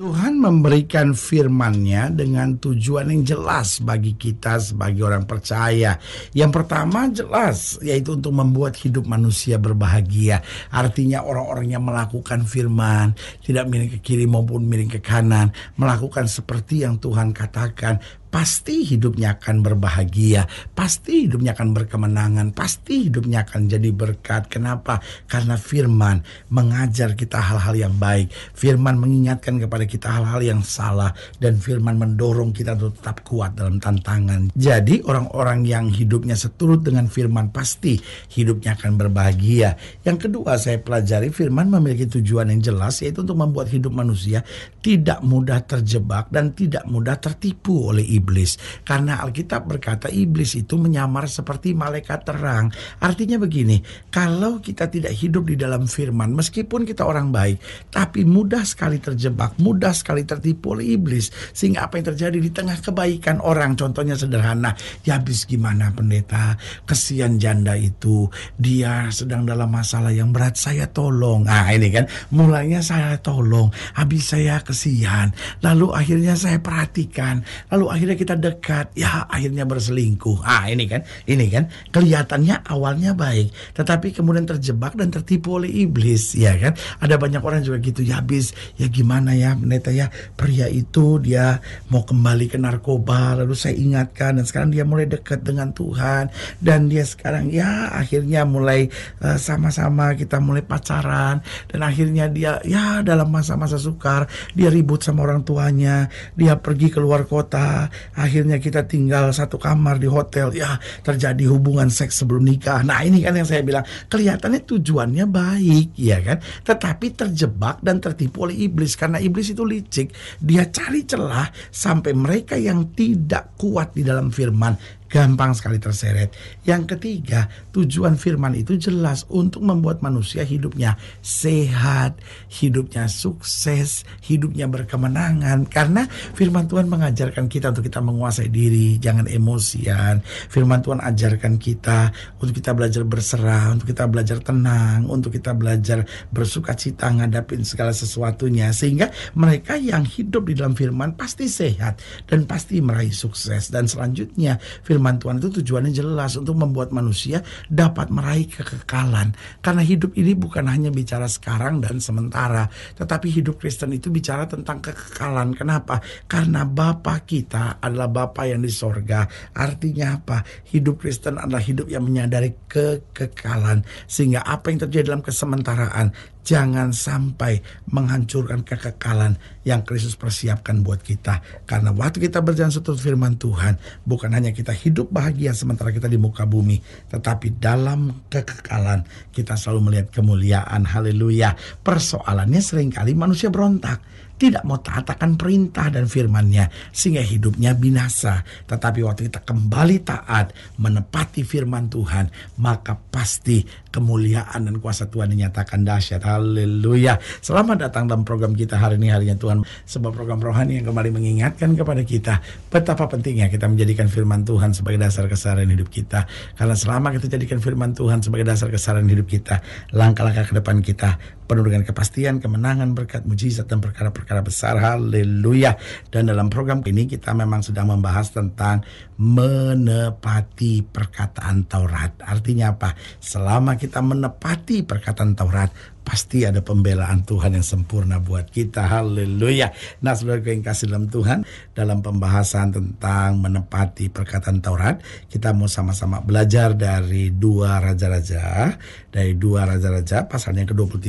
Tuhan memberikan firman-Nya dengan tujuan yang jelas bagi kita sebagai orang percaya. Yang pertama jelas yaitu untuk membuat hidup manusia berbahagia. Artinya orang-orang yang melakukan firman, tidak miring ke kiri maupun miring ke kanan, melakukan seperti yang Tuhan katakan, pasti hidupnya akan berbahagia, pasti hidupnya akan berkemenangan, pasti hidupnya akan jadi berkat. Kenapa? Karena firman mengajar kita hal-hal yang baik. Firman mengingatkan kepada kita hal-hal yang salah dan firman mendorong kita untuk tetap kuat dalam tantangan. Jadi orang-orang yang hidupnya seturut dengan firman pasti hidupnya akan berbahagia. Yang kedua saya pelajari firman memiliki tujuan yang jelas yaitu untuk membuat hidup manusia tidak mudah terjebak dan tidak mudah tertipu oleh ibu iblis. Karena Alkitab berkata iblis itu menyamar seperti malaikat terang. Artinya begini, kalau kita tidak hidup di dalam firman, meskipun kita orang baik, tapi mudah sekali terjebak, mudah sekali tertipu oleh iblis. Sehingga apa yang terjadi di tengah kebaikan orang, contohnya sederhana, ya habis gimana pendeta, kesian janda itu, dia sedang dalam masalah yang berat, saya tolong. Nah ini kan, mulanya saya tolong, habis saya kesian, lalu akhirnya saya perhatikan, lalu akhirnya akhirnya kita dekat ya akhirnya berselingkuh ah ini kan ini kan kelihatannya awalnya baik tetapi kemudian terjebak dan tertipu oleh iblis ya kan ada banyak orang juga gitu ya habis ya gimana ya pendeta ya pria itu dia mau kembali ke narkoba lalu saya ingatkan dan sekarang dia mulai dekat dengan Tuhan dan dia sekarang ya akhirnya mulai eh, sama-sama uh, kita mulai pacaran dan akhirnya dia ya dalam masa-masa sukar dia ribut sama orang tuanya dia pergi keluar kota akhirnya kita tinggal satu kamar di hotel ya terjadi hubungan seks sebelum nikah nah ini kan yang saya bilang kelihatannya tujuannya baik ya kan tetapi terjebak dan tertipu oleh iblis karena iblis itu licik dia cari celah sampai mereka yang tidak kuat di dalam firman gampang sekali terseret. Yang ketiga, tujuan firman itu jelas untuk membuat manusia hidupnya sehat, hidupnya sukses, hidupnya berkemenangan. Karena firman Tuhan mengajarkan kita untuk kita menguasai diri, jangan emosian. Firman Tuhan ajarkan kita untuk kita belajar berserah, untuk kita belajar tenang, untuk kita belajar bersuka cita ngadapin segala sesuatunya. Sehingga mereka yang hidup di dalam firman pasti sehat dan pasti meraih sukses. Dan selanjutnya, firman firman Tuhan itu tujuannya jelas untuk membuat manusia dapat meraih kekekalan. Karena hidup ini bukan hanya bicara sekarang dan sementara, tetapi hidup Kristen itu bicara tentang kekekalan. Kenapa? Karena Bapa kita adalah Bapa yang di sorga. Artinya apa? Hidup Kristen adalah hidup yang menyadari kekekalan. Sehingga apa yang terjadi dalam kesementaraan jangan sampai menghancurkan kekekalan yang Kristus persiapkan buat kita. Karena waktu kita berjalan seturut firman Tuhan, bukan hanya kita hidup bahagia sementara kita di muka bumi, tetapi dalam kekekalan kita selalu melihat kemuliaan. Haleluya. Persoalannya seringkali manusia berontak, tidak mau taat akan perintah dan firmannya sehingga hidupnya binasa. Tetapi waktu kita kembali taat, menepati firman Tuhan, maka pasti kemuliaan dan kuasa Tuhan dinyatakan dahsyat. Haleluya. Selamat datang dalam program kita hari ini harinya Tuhan. Sebuah program rohani yang kembali mengingatkan kepada kita betapa pentingnya kita menjadikan firman Tuhan sebagai dasar kesadaran hidup kita. Karena selama kita jadikan firman Tuhan sebagai dasar kesadaran hidup kita, langkah-langkah ke depan kita penuh dengan kepastian, kemenangan, berkat mujizat dan perkara-perkara besar. Haleluya. Dan dalam program ini kita memang sedang membahas tentang menepati perkataan Taurat. Artinya apa? Selama kita menepati perkataan Taurat, pasti ada pembelaan Tuhan yang sempurna buat kita. Haleluya. Nah, saudara yang kasih dalam Tuhan, dalam pembahasan tentang menepati perkataan Taurat, kita mau sama-sama belajar dari dua raja-raja, dari dua raja-raja pasalnya ke-23,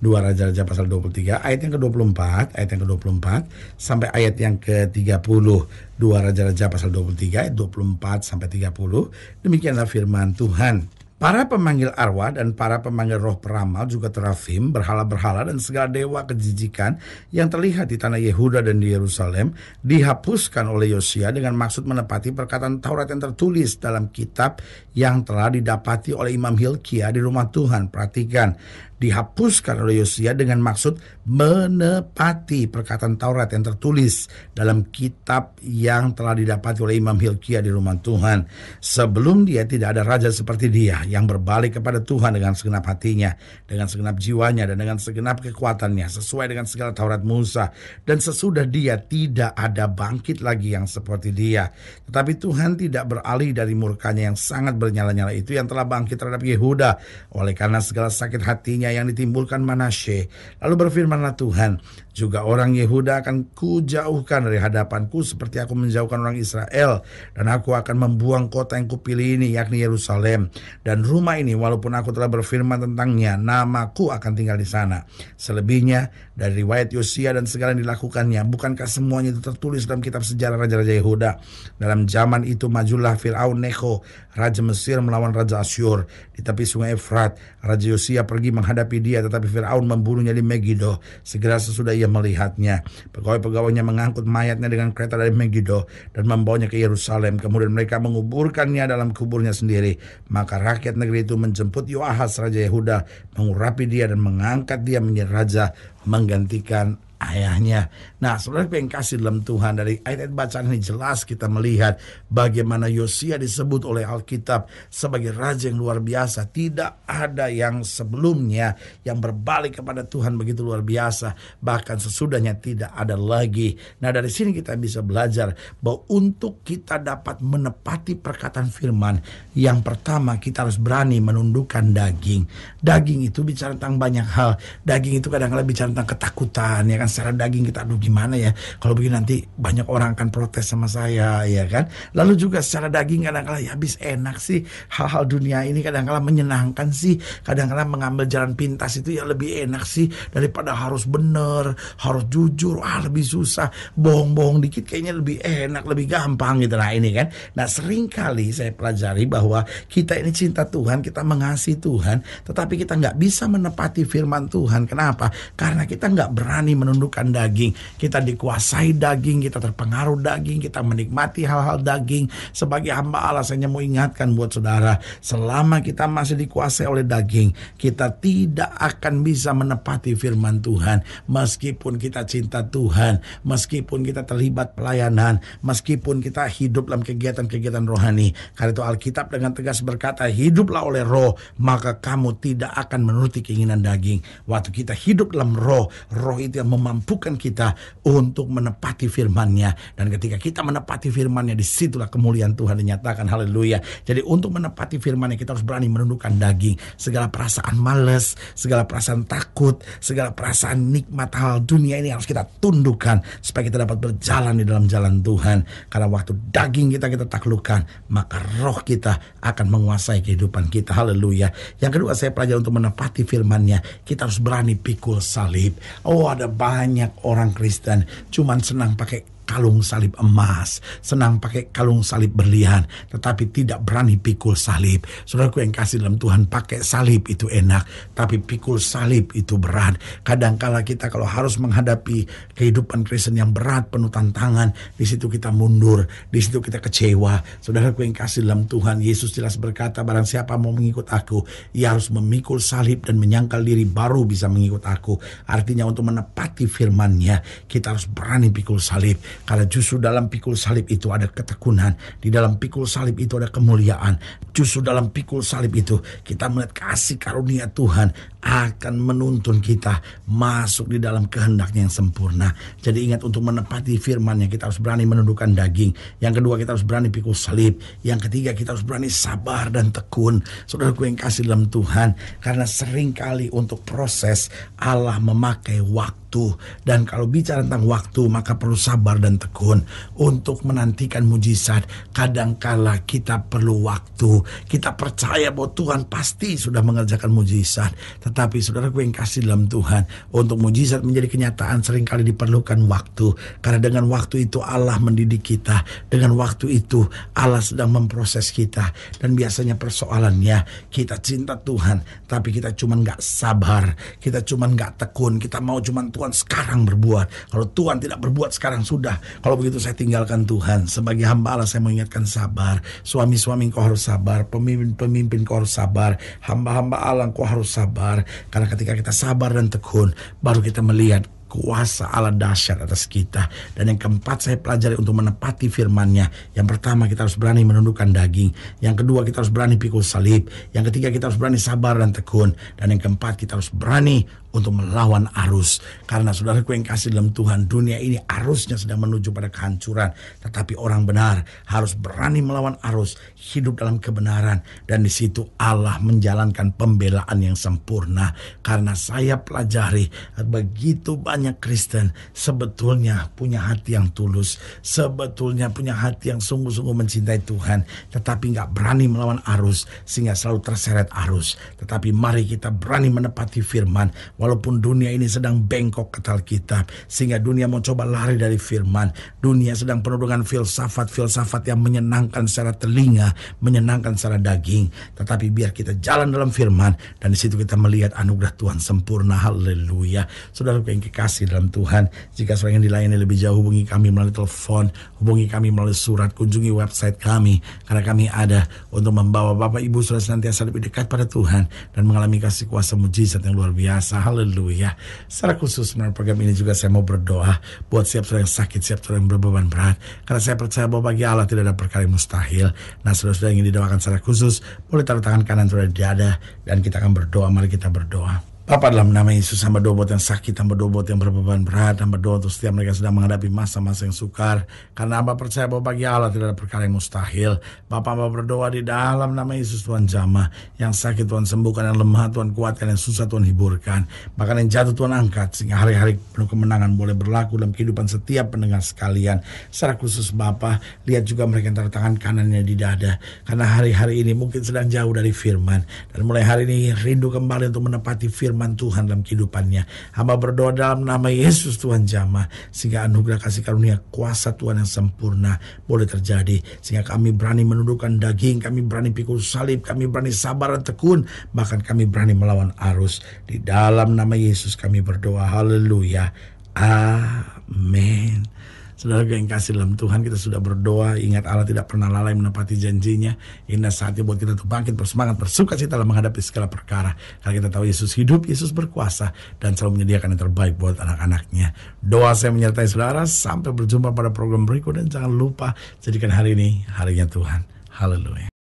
dua raja-raja pasal 23, ayat yang ke-24, ayat yang ke-24 sampai ayat yang ke-30. Dua raja-raja pasal 23 ayat 24 sampai 30. Demikianlah firman Tuhan. Para pemanggil arwah dan para pemanggil roh peramal juga terafim, berhala-berhala dan segala dewa kejijikan yang terlihat di tanah Yehuda dan di Yerusalem dihapuskan oleh Yosia dengan maksud menepati perkataan Taurat yang tertulis dalam kitab yang telah didapati oleh Imam Hilkiah di rumah Tuhan. Perhatikan, dihapuskan oleh Yosia dengan maksud menepati perkataan Taurat yang tertulis dalam kitab yang telah didapat oleh Imam Hilkiah di rumah Tuhan. Sebelum dia tidak ada raja seperti dia yang berbalik kepada Tuhan dengan segenap hatinya, dengan segenap jiwanya, dan dengan segenap kekuatannya sesuai dengan segala Taurat Musa. Dan sesudah dia tidak ada bangkit lagi yang seperti dia. Tetapi Tuhan tidak beralih dari murkanya yang sangat bernyala-nyala itu yang telah bangkit terhadap Yehuda oleh karena segala sakit hatinya yang ditimbulkan Manasye. Lalu berfirmanlah Tuhan, juga orang Yehuda akan kujauhkan dari hadapanku seperti aku menjauhkan orang Israel. Dan aku akan membuang kota yang kupilih ini yakni Yerusalem. Dan rumah ini walaupun aku telah berfirman tentangnya namaku akan tinggal di sana. Selebihnya dari riwayat Yosia dan segala yang dilakukannya bukankah semuanya itu tertulis dalam kitab sejarah Raja-Raja Yehuda. Dalam zaman itu majulah Fir'aun Neko Raja Mesir melawan Raja Asyur di tepi sungai Efrat. Raja Yosia pergi menghadapi dia tetapi Fir'aun membunuhnya di Megiddo. Segera sesudah ia ia melihatnya. Pegawai-pegawainya mengangkut mayatnya dengan kereta dari Megiddo dan membawanya ke Yerusalem. Kemudian mereka menguburkannya dalam kuburnya sendiri. Maka rakyat negeri itu menjemput Yoahas Raja Yehuda, mengurapi dia dan mengangkat dia menjadi raja menggantikan ayahnya. Nah, saudara kasih dalam Tuhan dari ayat-ayat bacaan ini jelas kita melihat bagaimana Yosia disebut oleh Alkitab sebagai raja yang luar biasa. Tidak ada yang sebelumnya yang berbalik kepada Tuhan begitu luar biasa. Bahkan sesudahnya tidak ada lagi. Nah, dari sini kita bisa belajar bahwa untuk kita dapat menepati perkataan firman, yang pertama kita harus berani menundukkan daging. Daging itu bicara tentang banyak hal. Daging itu kadang-kadang bicara tentang ketakutan, ya kan secara daging kita aduh gimana ya kalau begini nanti banyak orang akan protes sama saya ya kan lalu juga secara daging kadang kadang ya habis enak sih hal-hal dunia ini kadang-kala menyenangkan sih kadang-kala mengambil jalan pintas itu ya lebih enak sih daripada harus bener harus jujur ah lebih susah bohong-bohong dikit kayaknya lebih enak lebih gampang gitu nah ini kan nah seringkali saya pelajari bahwa kita ini cinta Tuhan kita mengasihi Tuhan tetapi kita nggak bisa menepati firman Tuhan kenapa karena kita nggak berani menunjukkan menundukkan daging. Kita dikuasai daging, kita terpengaruh daging, kita menikmati hal-hal daging. Sebagai hamba Allah, saya mau ingatkan buat saudara, selama kita masih dikuasai oleh daging, kita tidak akan bisa menepati firman Tuhan. Meskipun kita cinta Tuhan, meskipun kita terlibat pelayanan, meskipun kita hidup dalam kegiatan-kegiatan rohani. Karena itu Alkitab dengan tegas berkata, hiduplah oleh roh, maka kamu tidak akan menuruti keinginan daging. Waktu kita hidup dalam roh, roh itu yang mem memampukan kita untuk menepati firman-Nya dan ketika kita menepati firman-Nya disitulah kemuliaan Tuhan dinyatakan haleluya jadi untuk menepati firman kita harus berani menundukkan daging segala perasaan males segala perasaan takut segala perasaan nikmat hal dunia ini harus kita tundukkan supaya kita dapat berjalan di dalam jalan Tuhan karena waktu daging kita kita taklukkan maka roh kita akan menguasai kehidupan kita haleluya yang kedua saya pelajari untuk menepati firman-Nya kita harus berani pikul salib oh ada banyak orang Kristen cuman senang pakai kalung salib emas, senang pakai kalung salib berlian, tetapi tidak berani pikul salib. Saudaraku yang kasih dalam Tuhan, pakai salib itu enak, tapi pikul salib itu berat. Kadangkala kita kalau harus menghadapi kehidupan Kristen yang berat, penuh tantangan, di situ kita mundur, di situ kita kecewa. Saudaraku yang kasih dalam Tuhan, Yesus jelas berkata, barang siapa mau mengikut aku, ia harus memikul salib dan menyangkal diri baru bisa mengikut aku. Artinya untuk menepati Firman-Nya kita harus berani pikul salib karena justru dalam pikul salib itu ada ketekunan. Di dalam pikul salib itu ada kemuliaan. Justru dalam pikul salib itu kita melihat kasih karunia Tuhan akan menuntun kita masuk di dalam kehendaknya yang sempurna. Jadi ingat untuk menepati Firman firmannya kita harus berani menundukkan daging. Yang kedua kita harus berani pikul salib. Yang ketiga kita harus berani sabar dan tekun. Saudaraku yang kasih dalam Tuhan. Karena seringkali untuk proses Allah memakai waktu. Dan kalau bicara tentang waktu maka perlu sabar dan tekun untuk menantikan mujizat. Kadangkala kita perlu waktu. Kita percaya bahwa Tuhan pasti sudah mengerjakan mujizat. Tetapi saudara gue yang kasih dalam Tuhan, untuk mujizat menjadi kenyataan seringkali diperlukan waktu. Karena dengan waktu itu Allah mendidik kita. Dengan waktu itu Allah sedang memproses kita. Dan biasanya persoalannya kita cinta Tuhan, tapi kita cuman gak sabar. Kita cuman gak tekun. Kita mau cuman Tuhan sekarang berbuat. Kalau Tuhan tidak berbuat sekarang sudah Nah, kalau begitu saya tinggalkan Tuhan sebagai hamba Allah saya mengingatkan sabar suami-suami kau harus sabar pemimpin-pemimpin kau harus sabar hamba-hamba Allah kau harus sabar karena ketika kita sabar dan tekun baru kita melihat kuasa Allah dahsyat atas kita. Dan yang keempat saya pelajari untuk menepati firmannya. Yang pertama kita harus berani menundukkan daging. Yang kedua kita harus berani pikul salib. Yang ketiga kita harus berani sabar dan tekun. Dan yang keempat kita harus berani untuk melawan arus. Karena saudara ku yang kasih dalam Tuhan, dunia ini arusnya sedang menuju pada kehancuran. Tetapi orang benar harus berani melawan arus, hidup dalam kebenaran. Dan di situ Allah menjalankan pembelaan yang sempurna. Karena saya pelajari begitu banyak Kristen sebetulnya punya hati yang tulus. Sebetulnya punya hati yang sungguh-sungguh mencintai Tuhan. Tetapi nggak berani melawan arus sehingga selalu terseret arus. Tetapi mari kita berani menepati firman Walaupun dunia ini sedang bengkok ke Alkitab. Sehingga dunia mau coba lari dari firman. Dunia sedang penuh dengan filsafat-filsafat yang menyenangkan secara telinga. Menyenangkan secara daging. Tetapi biar kita jalan dalam firman. Dan di situ kita melihat anugerah Tuhan sempurna. Haleluya. Saudara yang kekasih dalam Tuhan. Jika saudara yang dilayani lebih jauh hubungi kami melalui telepon. Hubungi kami melalui surat. Kunjungi website kami. Karena kami ada untuk membawa Bapak Ibu sudah senantiasa lebih dekat pada Tuhan. Dan mengalami kasih kuasa mujizat yang luar biasa. Haleluya. Secara khusus menurut program ini juga saya mau berdoa buat siap saudara yang sakit, siap saudara yang berbeban berat. Karena saya percaya bahwa bagi Allah tidak ada perkara yang mustahil. Nah, saudara-saudara yang ingin didoakan secara khusus, boleh taruh tangan kanan saudara di dada dan kita akan berdoa. Mari kita berdoa. Bapak dalam nama Yesus hamba doa buat yang sakit, hamba doa buat yang berbeban berat, hamba doa untuk setiap mereka sedang menghadapi masa-masa yang sukar. Karena hamba percaya bahwa bagi Allah tidak ada perkara yang mustahil. Bapak hamba berdoa di dalam nama Yesus Tuhan jamah. Yang sakit Tuhan sembuhkan, yang lemah Tuhan kuatkan, yang susah Tuhan hiburkan. Bahkan yang jatuh Tuhan angkat sehingga hari-hari penuh kemenangan boleh berlaku dalam kehidupan setiap pendengar sekalian. Secara khusus Bapak, lihat juga mereka yang taruh tangan kanannya di dada. Karena hari-hari ini mungkin sedang jauh dari firman. Dan mulai hari ini rindu kembali untuk menepati firman firman Tuhan dalam kehidupannya. Hamba berdoa dalam nama Yesus Tuhan jamah sehingga anugerah kasih karunia kuasa Tuhan yang sempurna boleh terjadi sehingga kami berani menundukkan daging, kami berani pikul salib, kami berani sabar dan tekun, bahkan kami berani melawan arus. Di dalam nama Yesus kami berdoa. Haleluya. Amin. Saudara yang kasih dalam Tuhan, kita sudah berdoa, ingat Allah tidak pernah lalai menepati janjinya. Indah saatnya buat kita untuk bangkit, bersemangat, bersuka cita dalam menghadapi segala perkara. Karena kita tahu Yesus hidup, Yesus berkuasa, dan selalu menyediakan yang terbaik buat anak-anaknya. Doa saya menyertai saudara, sampai berjumpa pada program berikut, dan jangan lupa jadikan hari ini harinya Tuhan. Haleluya.